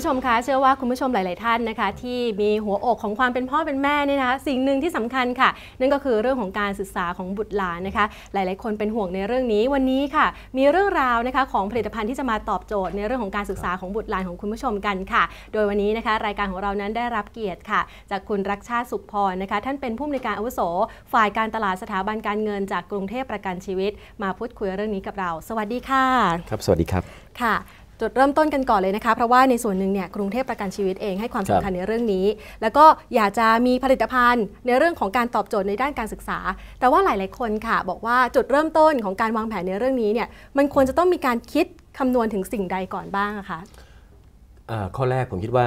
ผู้ชมคะเชื่อว่าคุณผู้ชมหลาย ๆ ท่านนะคะ ที่มีหัวอกของความเป็นพ่อเป็นแม่เนี่ยนะคะ สิ่งหนึ่งที่สำคัญค่ะ นั่นก็คือเรื่องของการศึกษาของบุตรหลานนะคะ หลายๆ คนเป็นห่วงในเรื่องนี้วันนี้ค่ะ มีเรื่องราวนะคะของผลิตภัณฑ์ที่จะมาตอบโจทย์ในเรื่องของการศึกษาของบุตรหลานของคุณผู้ชมกันค่ะ โดยวันนี้นะคะ รายการของเรานั้นได้รับเกียรติค่ะ จากคุณรักชาติสุขพรนะคะ ท่านเป็นผู้อำนวยการอาวุโสฝ่ายการตลาดสถาบันการเงินจากกรุงเทพประกันชีวิต มาพูดคุยเรื่องนี้กับเรา สวัสดีค่ะ ครับ สวัสดีครับค่ะจุดเริ่มต้นกันก่อนเลยนะคะ เพราะว่าในส่วนหนึ่งเนี่ยกรุงเทพประกันชีวิตเองให้ความสำคัญในเรื่องนี้ แล้วก็อยากจะมีผลิตภัณฑ์ในเรื่องของการตอบโจทย์ในด้านการศึกษา แต่ว่าหลายๆคนค่ะ บอกว่าจุดเริ่มต้นของการวางแผนในเรื่องนี้เนี่ยมันควรจะต้องมีการคิดคำนวณถึงสิ่งใดก่อนบ้างะคะข้อแรกผมคิดว่า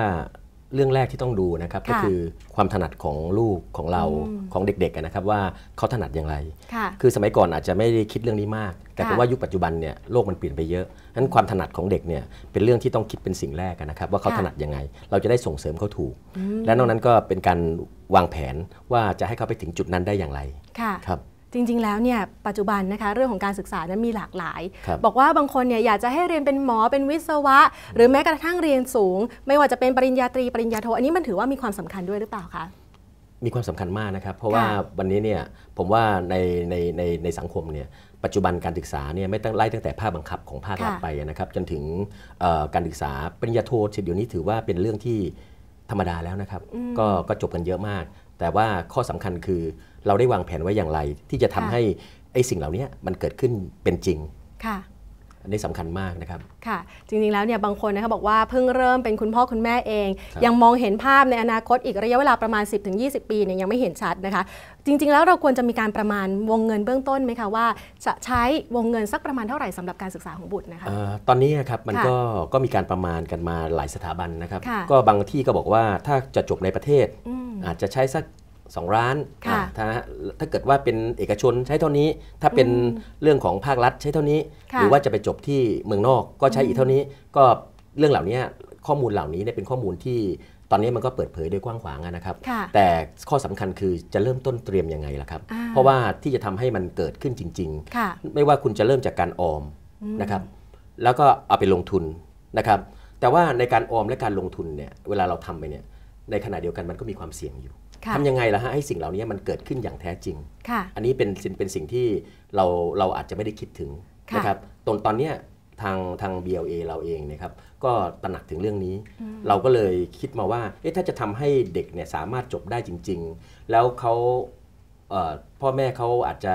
เรื่องแรกที่ต้องดูนะครับ ก็คือความถนัดของลูกของเราของเด็กๆนะครับ ว่าเขาถนัดอย่างไร คือสมัยก่อนอาจจะไม่ได้คิดเรื่องนี้มาก แต่ผมว่ายุคปัจจุบันเนี่ยโลกมันเปลี่ยนไปเยอะนั้นความถนัดของเด็กเนี่ย เป็นเรื่องที่ต้องคิดเป็นสิ่งแรกนะครับ ว่าเขาถนัดยังไงเราจะได้ส่งเสริมเขาถูก และนอกนั้นก็เป็นการวางแผนว่าจะให้เขาไปถึงจุดนั้นได้อย่างไรครับจริงๆแล้วเนี่ยปัจจุบันนะคะเรื่องของการศึกษานั้นมีหลากหลายบบอกว่าบางคนเนี่ยอยากจะให้เรียนเป็นหมอเป็นวิศวะ หรือแม้กระทั่งเรียนสูง ไม่ว่าจะเป็นปริญญาตรีปริญญาโทอันนี้มันถือว่ามีความสำคัญด้วยหรือเปล่าคะ มีความสำคัญมากนะครับ เพราะว่าวันนี้เนี่ยผมว่าในในในในสังคมเนี่ยปัจจุบันการศึกษาเนี่ยไม่ตั้งไล่ตั้งแต่ภาคบังคับของภาครัฐไปนะครับจนถึงการศึกษาปริญญาโทเดี๋ยวนี้ถือว่าเป็นเรื่องที่ธรรมดาแล้วนะครับกก็จบกันเยอะมากแต่ว่าข้อสำคัญคือเราได้วางแผนไว้อย่างไร ที่จะทำให้ไอ้สิ่งเหล่านี้มันเกิดขึ้นเป็นจริง ค่ะอันนี้สำคัญมากนะครับ ค่ะ จริงๆแล้วเนี่ยบางคนนะคะบอกว่าเพิ่งเริ่มเป็นคุณพ่อคุณแม่เอง ยังมองเห็นภาพในอนาคตอีกระยะเวลาประมาณ 10-20 ปีเนี่ยยังไม่เห็นชัดนะคะ จริงๆแล้วเราควรจะมีการประมาณวงเงินเบื้องต้นไหมคะว่า จะใช้วงเงินสักประมาณเท่าไหร่สำหรับการศึกษาของบุตรนะคะะตอนนี้ครับมันก็ก็มีการประมาณกันมาหลายสถาบันนะครับ ก็บางที่ก็บอกว่าถ้าจะจบในประเทศอาจจะใช้สัก2 ร้าน ถ้าถ้าเกิดว่าเป็นเอกชนใช้เท่านี้ ถ้าเป็นเรื่องของภาครัฐใช้เท่านี้ หรือว่าจะไปจบที่เมืองนอกก็ใช้อีกเท่านี้ ก็เรื่องเหล่านี้ข้อมูลเหล่านี้เนี่ยเป็นข้อมูลที่ตอนนี้มันก็เปิดเผยโดยกว้างขวางนะครับ แต่ข้อสำคัญคือจะเริ่มต้นเตรียมยังไงล่ะครับ เพราะว่าที่จะทำให้มันเกิดขึ้นจริงๆ ไม่ว่าคุณจะเริ่มจากการออมนะครับ แล้วก็เอาไปลงทุนนะครับ แต่ว่าในการออมและการลงทุนเนี่ยเวลาเราทำไปเนี่ยในขณะเดียวกันมันก็มีความเสี่ยงอยู่ ทำยังไงล่ะฮะให้สิ่งเหล่านี้มันเกิดขึ้นอย่างแท้จริง อันนี้เป็นเป็นสิ่งที่เราเราอาจจะไม่ได้คิดถึงนะครับตอนตอนนี้ทางทาง BLA เราเองนะครับ ก็ตระหนักถึงเรื่องนี้ เราก็เลยคิดมาว่าเอ๊ะถ้าจะทำให้เด็กเนี่ยสามารถจบได้จริงๆ แล้วเขาพ่อแม่เขาอาจจะ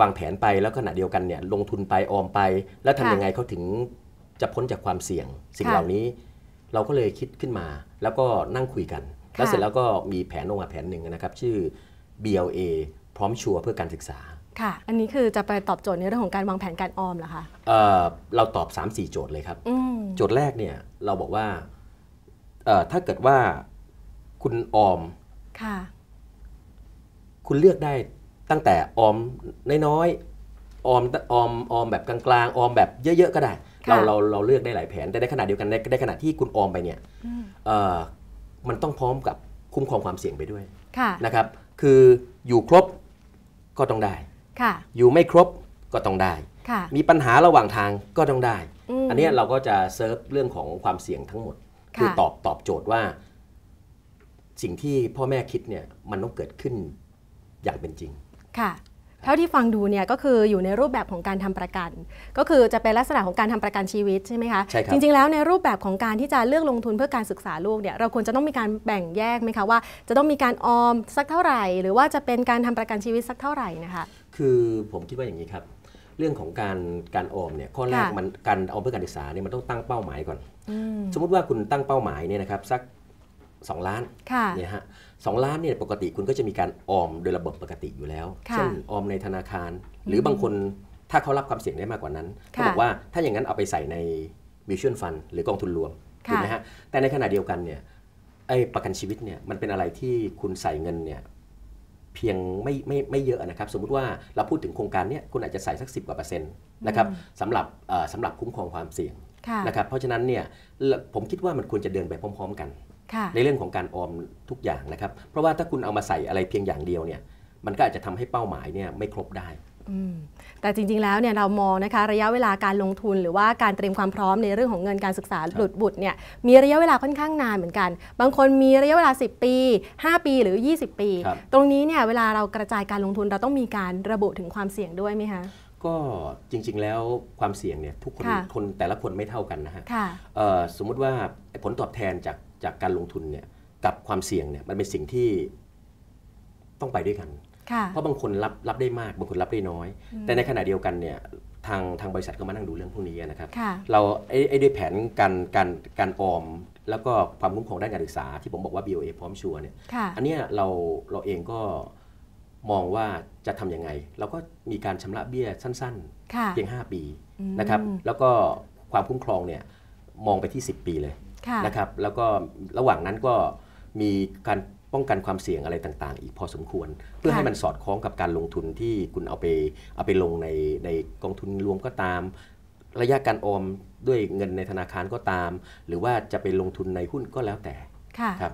วางแผนไปแล้วขณะเดียวกันเนี่ยลงทุนไปออมไป แล้วทำยังไงเขาถึงจะพ้นจากความเสี่ยงสิ่งเหล่านี้เราก็เลยคิดขึ้นมา แล้วก็นั่งคุยกัน แล้วเสร็จแล้วก็มีแผนออกมาแผนหนึ่งนะครับ ชื่อ BLA พร้อมชัวร์เพื่อการศึกษา ค่ะ อันนี้คือจะไปตอบโจทย์ในเรื่องของการวางแผนการออมเหรอคะ เออเราตอบ 3-4 โจทย์เลยครับโจทย์แรกเนี่ย เราบอกว่าถ้าเกิดว่าคุณออมค่ะ คุณเลือกได้ตั้งแต่ออมน้อยๆออมออมออมแบบกลางๆออมแบบเยอะ ๆ ก็ได้เราเราเราเลือกได้หลายแผนแต่ในขณะเดียวกันในขณะที่คุณออมไปเนี่ยมันต้องพร้อมกับคุ้มครองความเสี่ยงไปด้วยนะครับ คืออยู่ครบก็ต้องได้อยู่ไม่ครบก็ต้องได้ มีปัญหาระหว่างทางก็ต้องได้ อันนี้เราก็จะเซิร์ฟเรื่องของความเสี่ยงทั้งหมด คือตอบตอบโจทย์ว่า สิ่งที่พ่อแม่คิดเนี่ยมันต้องเกิดขึ้นอย่างเป็นจริงค่ะเท่าที่ฟังดูเนี่ยก็คืออยู่ในรูปแบบของการทำประกัน ก็คือจะเป็นลักษณะของการทำประกันชีวิตใช่ไหมคะใช่ครับจริงๆ แล้วในรูปแบบของการที่จะเลือกลงทุนเพื่อการศึกษาลูกเนี่ยเราควรจะต้องมีการแบ่งแยกไหมคะว่าจะต้องมีการออมสักเท่าไหร่ หรือว่าจะเป็นการทำประกันชีวิตสักเท่าไหร่นะคะคือผมคิดว่าอย่างนี้ครับ เรื่องของการการออมเนี่ยข้อแรกมันการออมเพื่อการศึกษาเนี่ยมันต้องตั้งเป้าหมายก่อนสมมติว่าคุณตั้งเป้าหมายเนี่ยนะครับสัก2 ล้านเนี่ยฮะสล้านเนี่ยปกติคุณก็จะมีการออมโดยระบบปกติอยู่แล้วเช่นออมในธนาคารหรือบางคนถ้าเขารับความเสี่ยงได้มากกว่านั้นเขาบอกว่าถ้าอย่างนั้นเอาไปใส่ในมิชชั่นฟันหรือกองทุนรวมถูกไหมฮะแต่ในขณะเดียวกันเนี่ยไอ้ประกันชีวิตเนี่ยมันเป็นอะไรที่คุณใส่เงินเนี่ยเพียงไม่ไม่ไม่เยอะนะครับสมมุติว่าเราพูดถึงโครงการเนี่ยคุณอาจจะใส่สักสิกว่าเปอร์เซ็นต์นะครับสำหรับสำหรับคุ้มครองความเสี่ยงนะครับเพราะฉะนั้นเนี่ยผมคิดว่ามันควรจะเดินไปพร้อมๆ กันในเรื่องของการออมทุกอย่างนะครับ เพราะว่าถ้าคุณเอามาใส่อะไรเพียงอย่างเดียวเนี่ย มันก็อาจจะทำให้เป้าหมายเนี่ยไม่ครบได้ แต่จริงๆ แล้วเนี่ยเรามองนะคะระยะเวลาการลงทุน หรือว่าการเตรียมความพร้อมในเรื่องของเงินการศึกษาหลุดบุตรเนี่ย มีระยะเวลาค่อนข้างนานเหมือนกัน บางคนมีระยะเวลา 10 ปี 5 ปีหรือ 20 ปี ตรงนี้เนี่ยเวลาเรากระจายการลงทุนเราต้องมีการระบุถึงความเสี่ยงด้วยไหมคะก็จริงๆ แล้วความเสี่ยงเนี่ยทุกคนคนแต่ละคนไม่เท่ากันนะฮะสมมุติว่าผลตอบแทนจากจากการลงทุนเนี่ยกับความเสี่ยงเนี่ยมันเป็นสิ่งที่ต้องไปด้วยกัน เพราะบางคนรับรับได้มากบางคนรับได้น้อย แต่ในขณะเดียวกันเนี่ยทางทางบริษัทก็มานั่งดูเรื่องพวกนี้นะครับเราไอ้ไอ้ด้วยแผนการการการออมแล้วก็ความคุ้มครองด้านการศึกษาที่ผมบอกว่า BOA พร้อมชัวร์เนี่ยอันนี้เราเราเองก็มองว่าจะทำยังไงเราก็มีการชำระเบี้ยสั้นๆเพียง5 ปีนะครับ แล้วก็ความคุ้มครองเนี่ยมองไปที่ 10 ปีเลยนะครับแล้วก็ระหว่างนั้นก็มีการป้องกันความเสี่ยงอะไรต่าง ๆ อีกพอสมควร เพื่อให้มันสอดคล้องกับการลงทุนที่คุณเอาไปเอาไปลงในในกองทุนรวมก็ตาม ระยะการออมด้วยเงินในธนาคารก็ตาม หรือว่าจะไปลงทุนในหุ้นก็แล้วแต่ครับ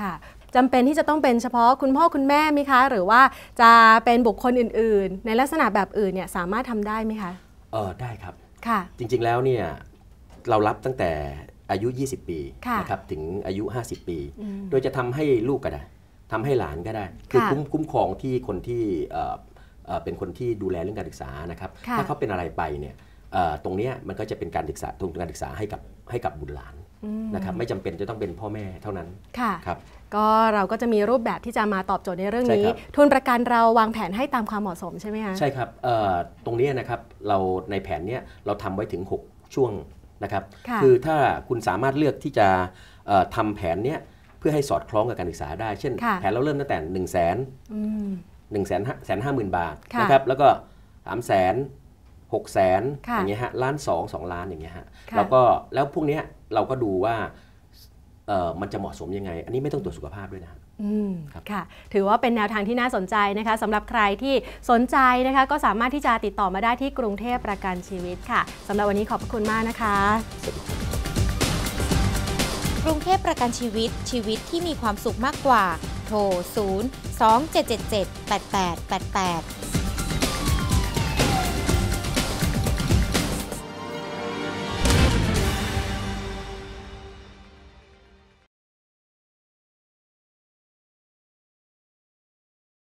ค่ะจำเป็นที่จะต้องเป็นเฉพาะคุณพ่อคุณแม่ั้ยคะ หรือว่าจะเป็นบุคคลอื่นๆในลักษณะแบบอื่นเนี่ยสามารถทำได้ไหมคะเออได้ครับค่ะจริงๆแล้วเนี่ยเรารับตั้งแต่อายุ 20 ปี นะครับ ถึง อายุ 50 ปี โดยจะทำให้ลูกก็ได้ ทำให้หลานก็ได้ คือคุ้มคุ้มครองที่คนที่ เป็นคนที่ดูแลเรื่องการศึกษานะครับ ถ้าเขาเป็นอะไรไปเนี่ยตรงนี้มันก็จะเป็นการศึกษา ทุนการศึกษาให้กับ ให้กับบุตรหลานนะครับ ไม่จำเป็นจะต้องเป็นพ่อแม่เท่านั้น ค่ะ ครับ ก็เราก็จะมีรูปแบบที่จะมาตอบโจทย์ในเรื่องนี้ ทุนประกันเราวางแผนให้ตามความเหมาะสมใช่ไหมคะใช่ครับตรงนี้นะครับ เราในแผนเนี้ยเราทำไว้ถึง 6 ช่วงนะครับคือถ้าคุณสามารถเลือกที่จะทำแผนเนี้ยเพื่อให้สอดคล้องกับการศึกษาได้ เช่นแผนเราเริ่มตั้งแต่1นึ่งแสนหนึ่งแสนแสนห้าหมื่นบาทนะครับแล้วก็สามแสนหกแสนอย่างเงี้ยฮะล้านสองสองล้านอย่างเงี้ยฮะแล้วก็แล้วพวกเนี้ยเราก็ดูว่ามันจะเหมาะสมยังไง อันนี้ไม่ต้องตรวจสุขภาพด้วยนะค่ะ ถือว่าเป็นแนวทางที่น่าสนใจนะคะสำหรับใครที่สนใจนะคะ ก็สามารถที่จะติดต่อมาได้ที่กรุงเทพประกันชีวิตค่ะสำหรับวันนี้ขอบคุณมากนะคะ กรุงเทพประกันชีวิตชีวิตที่มีความสุขมากกว่า โทร0 2 7 7 7 8 8 8 8